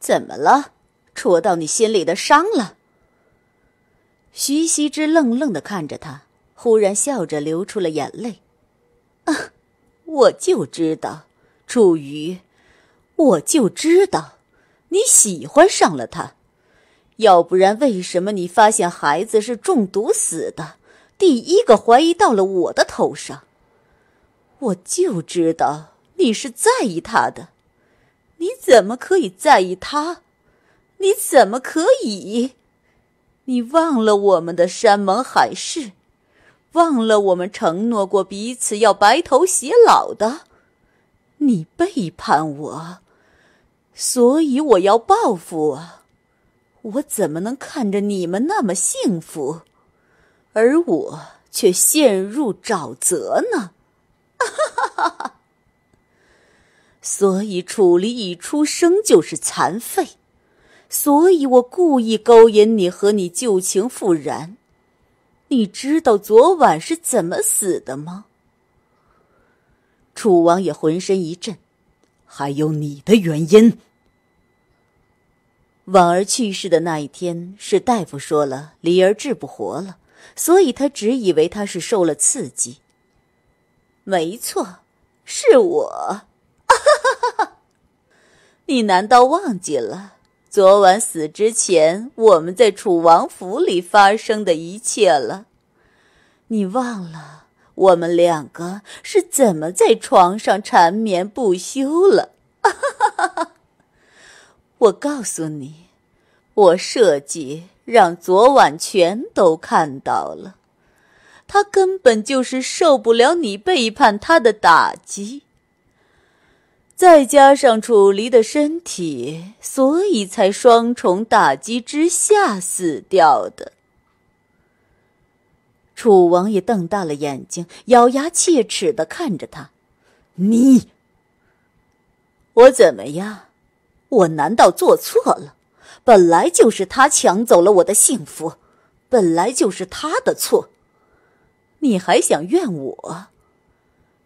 怎么了？戳到你心里的伤了。徐熙之愣愣的看着他，忽然笑着流出了眼泪。啊，我就知道，楚瑜，我就知道，你喜欢上了他。要不然，为什么你发现孩子是中毒死的，第一个怀疑到了我的头上？我就知道你是在意他的。你怎么可以在意他？你怎么可以？你忘了我们的山盟海誓，忘了我们承诺过彼此要白头偕老的？你背叛我，所以我要报复啊！我怎么能看着你们那么幸福，而我却陷入沼泽呢？哈哈哈哈哈！所以楚离一出生就是残废，所以我故意勾引你和你旧情复燃。你知道昨晚是怎么死的吗？楚王也浑身一震。还有你的原因。婉儿去世的那一天，是大夫说了离儿治不活了，所以他只以为他是受了刺激。没错，是我。哈哈，你难道忘记了昨晚死之前我们在楚王府里发生的一切了？你忘了我们两个是怎么在床上缠绵不休了？哈哈哈哈我告诉你，我设计让昨晚全都看到了，他根本就是受不了你背叛他的打击。再加上楚离的身体，所以才双重打击之下死掉的。楚王爷瞪大了眼睛，咬牙切齿的看着他：“你，我怎么样？我难道做错了？本来就是他抢走了我的幸福，本来就是他的错，你还想怨我？”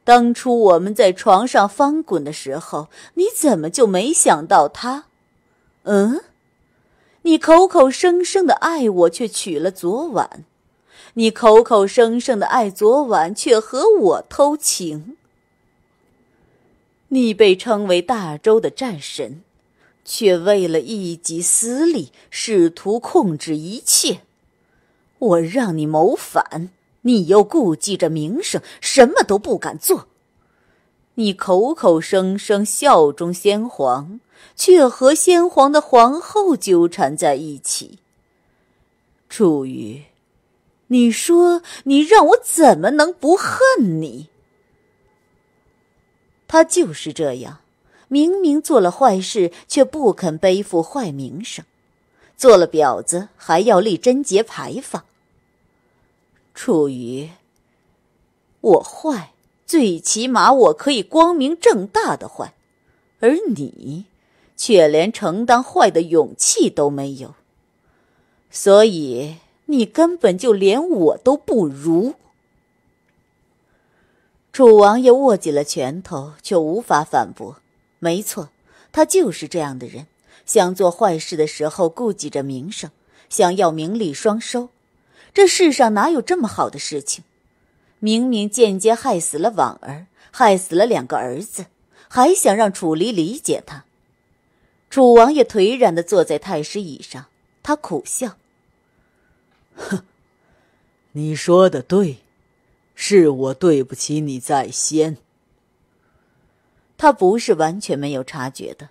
当初我们在床上翻滚的时候，你怎么就没想到他？嗯，你口口声声的爱我，却娶了昨晚；你口口声声的爱昨晚，却和我偷情。你被称为大周的战神，却为了一己私利，试图控制一切。我让你谋反。你又顾忌着名声，什么都不敢做。你口口声声效忠先皇，却和先皇的皇后纠缠在一起。楚瑜，你说你让我怎么能不恨你？他就是这样，明明做了坏事，却不肯背负坏名声；做了婊子，还要立贞节牌坊。楚瑜，我坏，最起码我可以光明正大的坏，而你却连承担坏的勇气都没有，所以你根本就连我都不如。楚王爷握紧了拳头，却无法反驳。没错，他就是这样的人，想做坏事的时候顾忌着名声，想要名利双收。这世上哪有这么好的事情？明明间接害死了婉儿，害死了两个儿子，还想让楚离理解他？楚王爷颓然的坐在太师椅上，他苦笑：“哼，你说的对，是我对不起你在先。”他不是完全没有察觉的，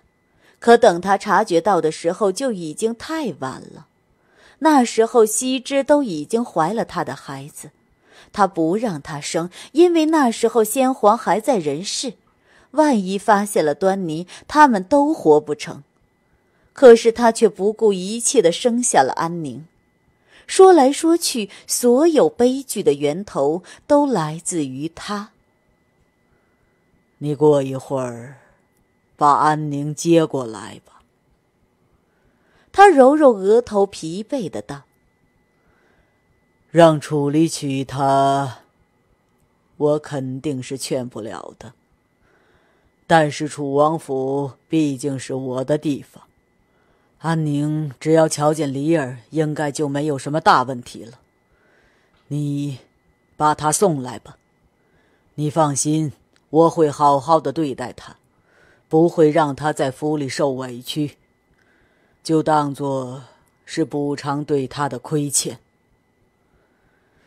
可等他察觉到的时候，就已经太晚了。那时候，羲之都已经怀了他的孩子，他不让他生，因为那时候先皇还在人世，万一发现了端倪，他们都活不成。可是他却不顾一切的生下了安宁。说来说去，所有悲剧的源头都来自于他。你过一会儿，把安宁接过来吧。他揉揉额头，疲惫的道：“让楚离娶她，我肯定是劝不了的。但是楚王府毕竟是我的地方，安宁只要瞧见离儿，应该就没有什么大问题了。你，把她送来吧。你放心，我会好好的对待她，不会让她在府里受委屈。”就当做是补偿对他的亏欠。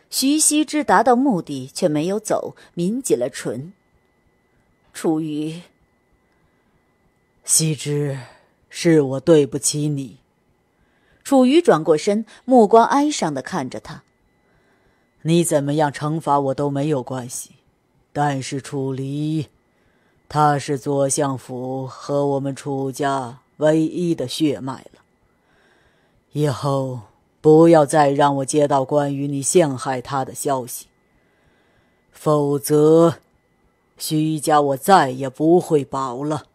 徐熙之达到目的却没有走，抿紧了唇。楚瑜，熙之，是我对不起你。楚瑜转过身，目光哀伤的看着他。你怎么样惩罚我都没有关系，但是楚离，他是左相府和我们楚家。唯一的血脉了。以后不要再让我接到关于你陷害他的消息，否则，徐家我再也不会保了。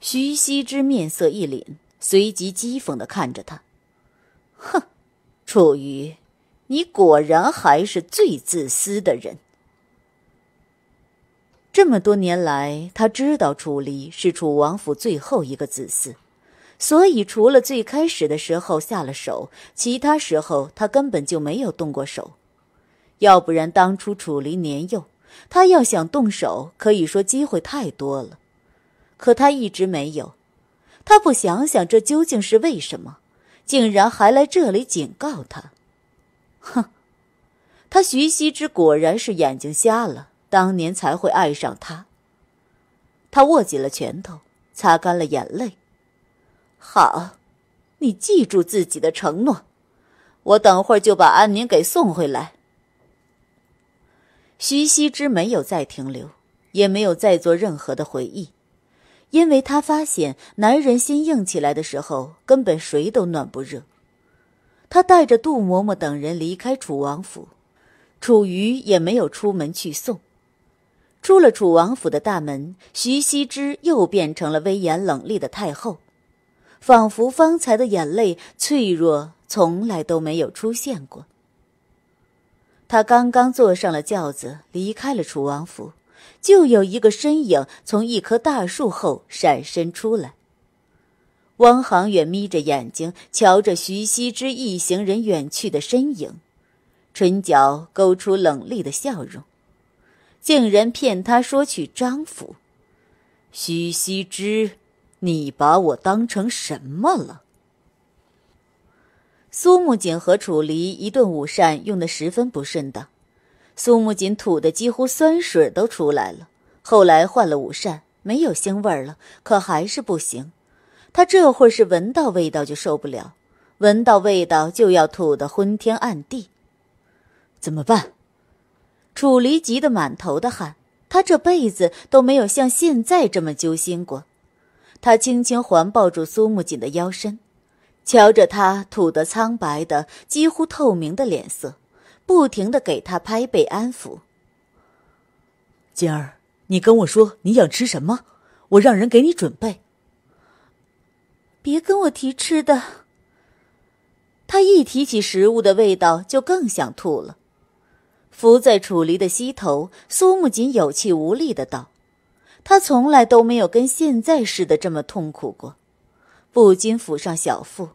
徐熙之面色一凛，随即讥讽的看着他：“哼，楚瑜，你果然还是最自私的人。”这么多年来，他知道楚离是楚王府最后一个子嗣，所以除了最开始的时候下了手，其他时候他根本就没有动过手。要不然当初楚离年幼，他要想动手，可以说机会太多了。可他一直没有，他不想想这究竟是为什么，竟然还来这里警告他。哼，他徐熙之果然是眼睛瞎了。当年才会爱上他。他握紧了拳头，擦干了眼泪。好，你记住自己的承诺。我等会儿就把安宁给送回来。徐熙之没有再停留，也没有再做任何的回忆，因为他发现男人心硬起来的时候，根本谁都暖不热。他带着杜嬷嬷等人离开楚王府，楚瑜也没有出门去送。出了楚王府的大门，徐熙之又变成了威严冷厉的太后，仿佛方才的眼泪脆弱从来都没有出现过。他刚刚坐上了轿子，离开了楚王府，就有一个身影从一棵大树后闪身出来。汪行远眯着眼睛瞧着徐熙之一行人远去的身影，唇角勾出冷厉的笑容。竟然骗他说去张府，徐熙之，你把我当成什么了？苏木槿和楚离一顿午膳用的十分不顺当，苏木槿吐的几乎酸水都出来了。后来换了午膳，没有腥味了，可还是不行。他这会儿是闻到味道就受不了，闻到味道就要吐的昏天暗地，怎么办？楚离急得满头的汗，他这辈子都没有像现在这么揪心过。他轻轻环抱住苏木槿的腰身，瞧着她吐得苍白的、几乎透明的脸色，不停的给他拍背安抚。锦儿，你跟我说你想吃什么，我让人给你准备。别跟我提吃的。他一提起食物的味道，就更想吐了。伏在楚离的膝头，苏木槿有气无力的道：“他从来都没有跟现在似的这么痛苦过，不禁抚上小腹，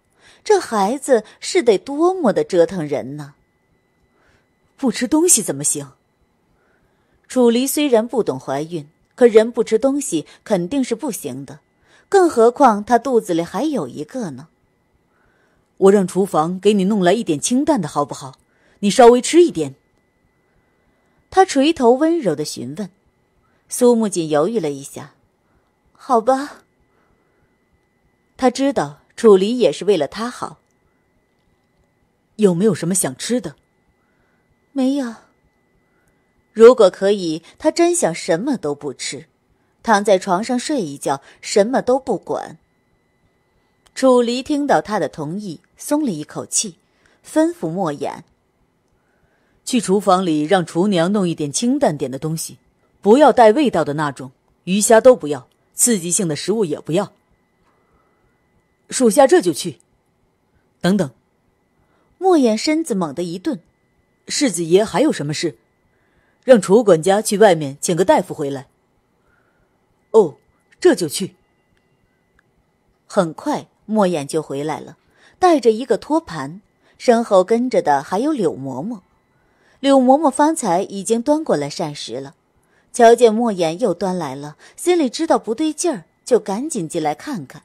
这孩子是得多么的折腾人呢？不吃东西怎么行？楚离虽然不懂怀孕，可人不吃东西肯定是不行的，更何况他肚子里还有一个呢。我让厨房给你弄来一点清淡的好不好？你稍微吃一点。”他垂头温柔的询问，苏木槿犹豫了一下，好吧。他知道楚离也是为了他好。有没有什么想吃的？没有。如果可以，他真想什么都不吃，躺在床上睡一觉，什么都不管。楚离听到他的同意，松了一口气，吩咐莫言。去厨房里，让厨娘弄一点清淡点的东西，不要带味道的那种，鱼虾都不要，刺激性的食物也不要。属下这就去。等等，莫言身子猛地一顿。世子爷还有什么事？让楚管家去外面请个大夫回来。哦，这就去。很快，莫言就回来了，带着一个托盘，身后跟着的还有柳嬷嬷。柳嬷嬷方才已经端过来膳食了，瞧见莫言又端来了，心里知道不对劲儿，就赶紧进来看看。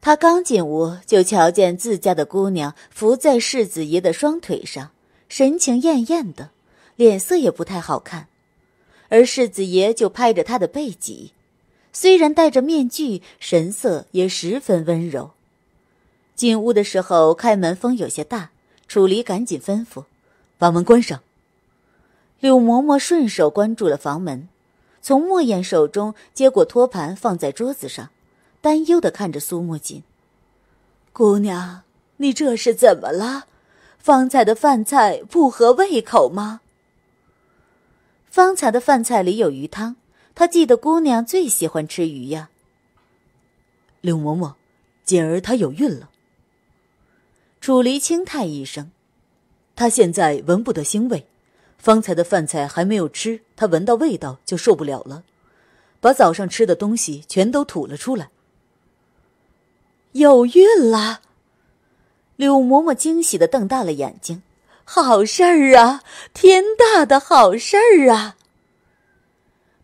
他刚进屋就瞧见自家的姑娘伏在世子爷的双腿上，神情艳艳的，脸色也不太好看。而世子爷就拍着她的背脊，虽然戴着面具，神色也十分温柔。进屋的时候，开门风有些大。楚离赶紧吩咐：“把门关上。”柳嬷嬷顺手关住了房门，从莫言手中接过托盘放在桌子上，担忧的看着苏墨锦：“姑娘，你这是怎么了？方才的饭菜不合胃口吗？”方才的饭菜里有鱼汤，他记得姑娘最喜欢吃鱼呀。柳嬷嬷，锦儿她有孕了。楚离轻叹一声，他现在闻不得腥味，方才的饭菜还没有吃，他闻到味道就受不了了，把早上吃的东西全都吐了出来。有孕了！柳嬷嬷惊喜的瞪大了眼睛，好事儿啊，天大的好事儿啊！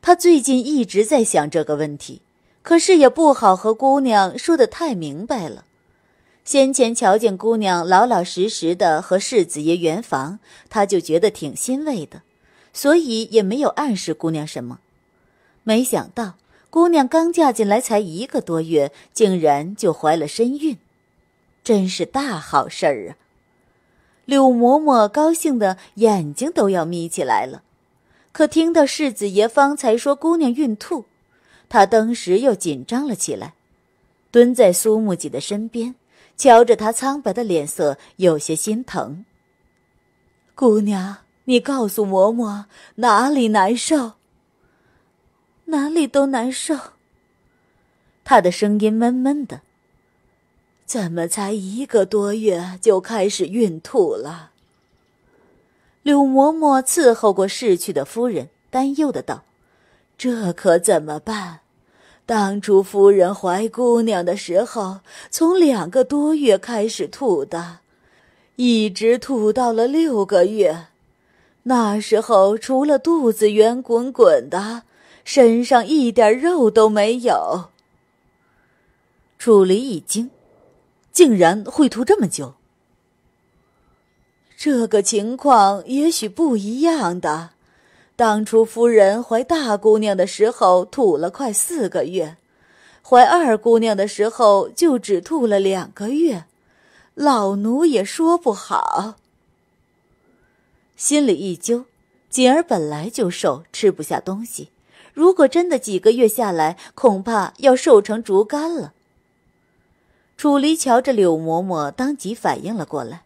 她最近一直在想这个问题，可是也不好和姑娘说的太明白了。先前瞧见姑娘老老实实的和世子爷圆房，他就觉得挺欣慰的，所以也没有暗示姑娘什么。没想到姑娘刚嫁进来才一个多月，竟然就怀了身孕，真是大好事儿啊！柳嬷嬷高兴的眼睛都要眯起来了，可听到世子爷方才说姑娘孕吐，她当时又紧张了起来，蹲在苏木槿的身边。瞧着她苍白的脸色，有些心疼。姑娘，你告诉嬷嬷哪里难受？哪里都难受。她的声音闷闷的。怎么才一个多月就开始孕吐了？柳嬷嬷伺候过逝去的夫人，担忧的道：“这可怎么办？”当初夫人怀姑娘的时候，从两个多月开始吐的，一直吐到了六个月。那时候除了肚子圆滚滚的，身上一点肉都没有。楚离一惊，竟然会吐这么久。这个情况也许不一样的。当初夫人怀大姑娘的时候吐了快四个月，怀二姑娘的时候就只吐了两个月，老奴也说不好。心里一揪，锦儿本来就瘦，吃不下东西，如果真的几个月下来，恐怕要瘦成竹竿了。楚离瞧着柳嬷嬷，当即反应了过来。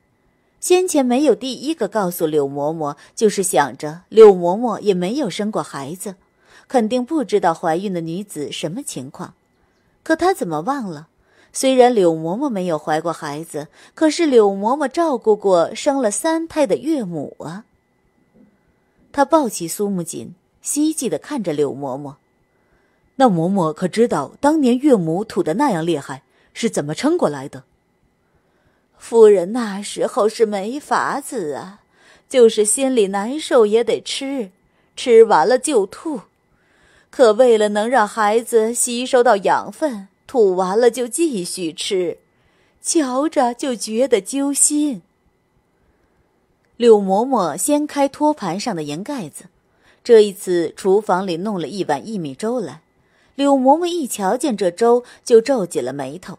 先前没有第一个告诉柳嬷嬷，就是想着柳嬷嬷也没有生过孩子，肯定不知道怀孕的女子什么情况。可他怎么忘了？虽然柳嬷嬷没有怀过孩子，可是柳嬷嬷照顾过生了三胎的岳母啊。他抱起苏慕锦，希冀地看着柳嬷嬷：“那嬷嬷可知道当年岳母吐得那样厉害，是怎么撑过来的？”夫人那时候是没法子啊，就是心里难受也得吃，吃完了就吐。可为了能让孩子吸收到养分，吐完了就继续吃，瞧着就觉得揪心。柳嬷嬷掀开托盘上的盐盖子，这一次厨房里弄了一碗薏米粥来。柳嬷嬷一瞧见这粥，就皱紧了眉头。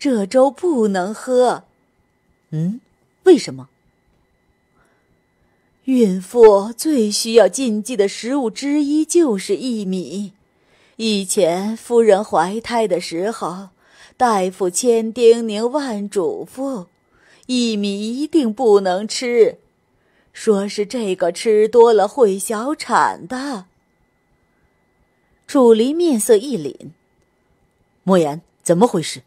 这粥不能喝，嗯？为什么？孕妇最需要禁忌的食物之一就是薏米。以前夫人怀胎的时候，大夫千叮咛万嘱咐，薏米一定不能吃，说是这个吃多了会小产的。楚离面色一凛：“莫言，怎么回事？”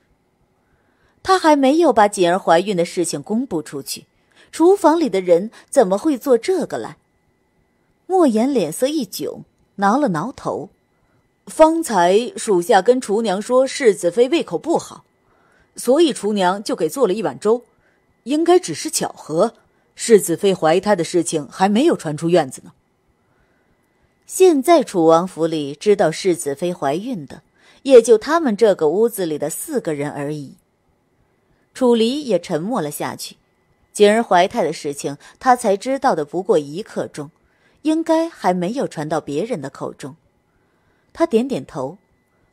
他还没有把锦儿怀孕的事情公布出去，厨房里的人怎么会做这个来？莫言脸色一窘，挠了挠头。方才属下跟厨娘说世子妃胃口不好，所以厨娘就给做了一碗粥，应该只是巧合。世子妃怀胎的事情还没有传出院子呢。现在楚王府里知道世子妃怀孕的，也就他们这个屋子里的四个人而已。楚离也沉默了下去。景儿怀胎的事情，他才知道的不过一刻钟，应该还没有传到别人的口中。他点点头，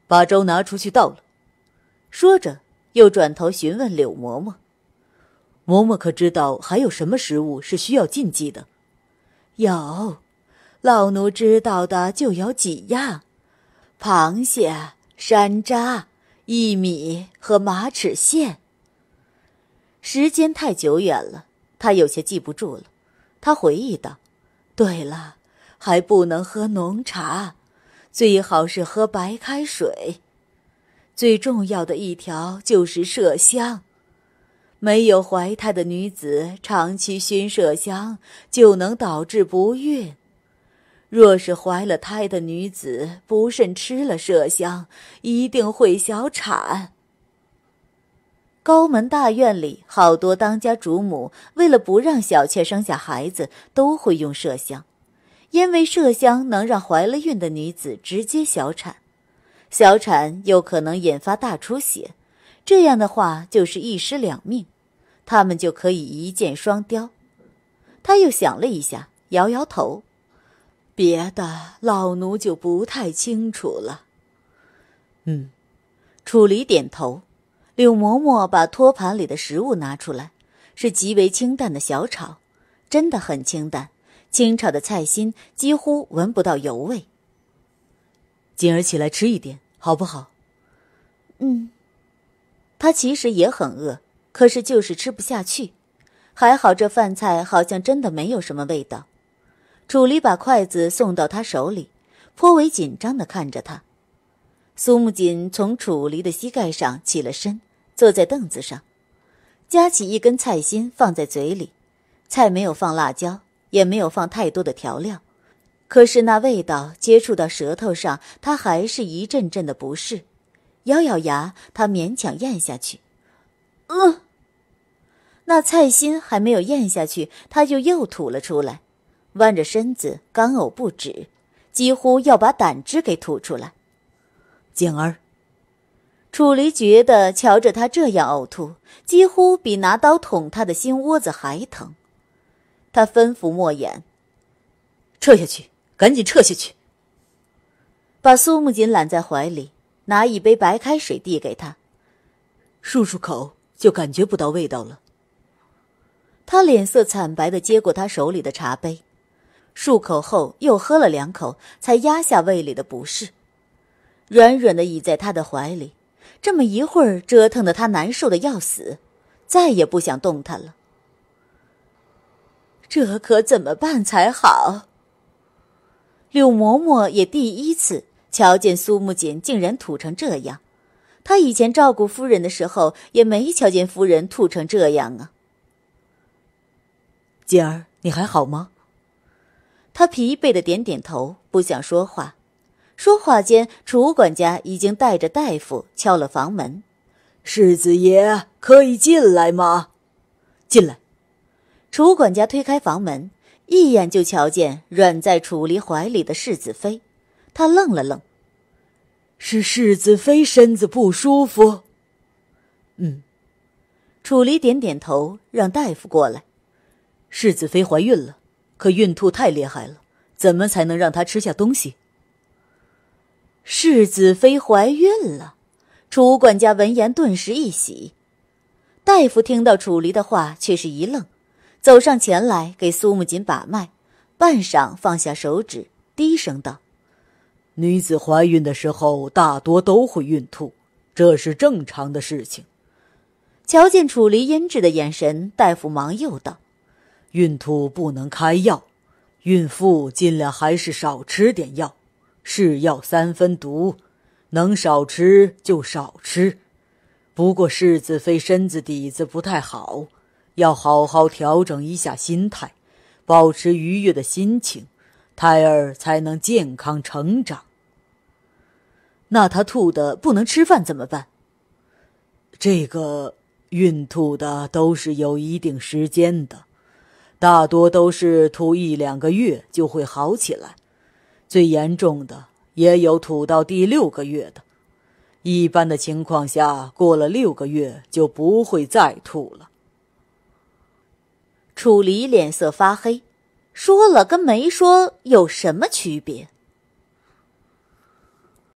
把粥拿出去倒了。说着，又转头询问柳嬷嬷：“嬷嬷可知道还有什么食物是需要禁忌的？”“有，老奴知道的就有几样：螃蟹、山楂、薏米和马齿苋。”时间太久远了，他有些记不住了。他回忆道：“对了，还不能喝浓茶，最好是喝白开水。最重要的一条就是麝香，没有怀胎的女子长期熏麝香，就能导致不孕；若是怀了胎的女子不慎吃了麝香，一定会小产。”高门大院里，好多当家主母为了不让小妾生下孩子，都会用麝香，因为麝香能让怀了孕的女子直接小产，小产又可能引发大出血，这样的话就是一尸两命，他们就可以一箭双雕。他又想了一下，摇摇头，别的老奴就不太清楚了。嗯，楚离点头。柳嬷嬷把托盘里的食物拿出来，是极为清淡的小炒，真的很清淡，清炒的菜心几乎闻不到油味。锦儿起来吃一点好不好？嗯。他其实也很饿，可是就是吃不下去。还好这饭菜好像真的没有什么味道。楚离把筷子送到他手里，颇为紧张的看着他。苏木槿从楚离的膝盖上起了身。坐在凳子上，夹起一根菜心放在嘴里，菜没有放辣椒，也没有放太多的调料，可是那味道接触到舌头上，他还是一阵阵的不适。咬咬牙，他勉强咽下去。呃。那菜心还没有咽下去，他就又吐了出来，弯着身子干呕不止，几乎要把胆汁给吐出来。景儿。楚离觉得瞧着他这样呕吐，几乎比拿刀捅他的心窝子还疼。他吩咐莫言：“撤下去，赶紧撤下去。”把苏慕锦揽在怀里，拿一杯白开水递给他：“漱漱口，就感觉不到味道了。”他脸色惨白的接过他手里的茶杯，漱口后又喝了两口，才压下胃里的不适，软软的倚在他的怀里。这么一会儿折腾的他难受的要死，再也不想动弹了。这可怎么办才好？柳嬷嬷也第一次瞧见苏木槿竟然吐成这样，她以前照顾夫人的时候也没瞧见夫人吐成这样啊。锦儿，你还好吗？他疲惫的点点头，不想说话。说话间，楚管家已经带着大夫敲了房门：“世子爷，可以进来吗？”“进来。”楚管家推开房门，一眼就瞧见软在楚离怀里的世子妃，他愣了愣：“是世子妃身子不舒服？”“嗯。”楚离点点头，让大夫过来：“世子妃怀孕了，可孕吐太厉害了，怎么才能让她吃下东西？”世子妃怀孕了，楚管家闻言顿时一喜。大夫听到楚离的话，却是一愣，走上前来给苏木槿把脉，半晌放下手指，低声道：“女子怀孕的时候，大多都会孕吐，这是正常的事情。”瞧见楚离阴质的眼神，大夫忙又道：“孕吐不能开药，孕妇尽量还是少吃点药。”是药三分毒，能少吃就少吃。不过世子妃身子底子不太好，要好好调整一下心态，保持愉悦的心情，胎儿才能健康成长。那她吐的不能吃饭怎么办？这个孕吐的都是有一定时间的，大多都是吐一两个月就会好起来。最严重的也有吐到第六个月的，一般的情况下过了六个月就不会再吐了。楚离脸色发黑，说了跟没说有什么区别？